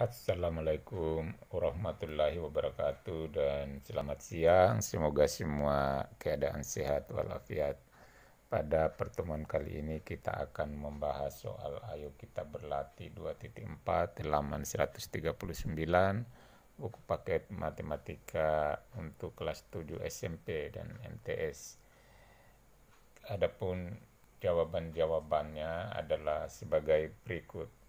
Assalamualaikum warahmatullahi wabarakatuh dan selamat siang. Semoga semua keadaan sehat walafiat. Pada pertemuan kali ini kita akan membahas soal ayo kita berlatih 2.4 halaman 139 buku paket matematika untuk kelas 7 SMP dan MTS. Adapun jawaban-jawabannya adalah sebagai berikut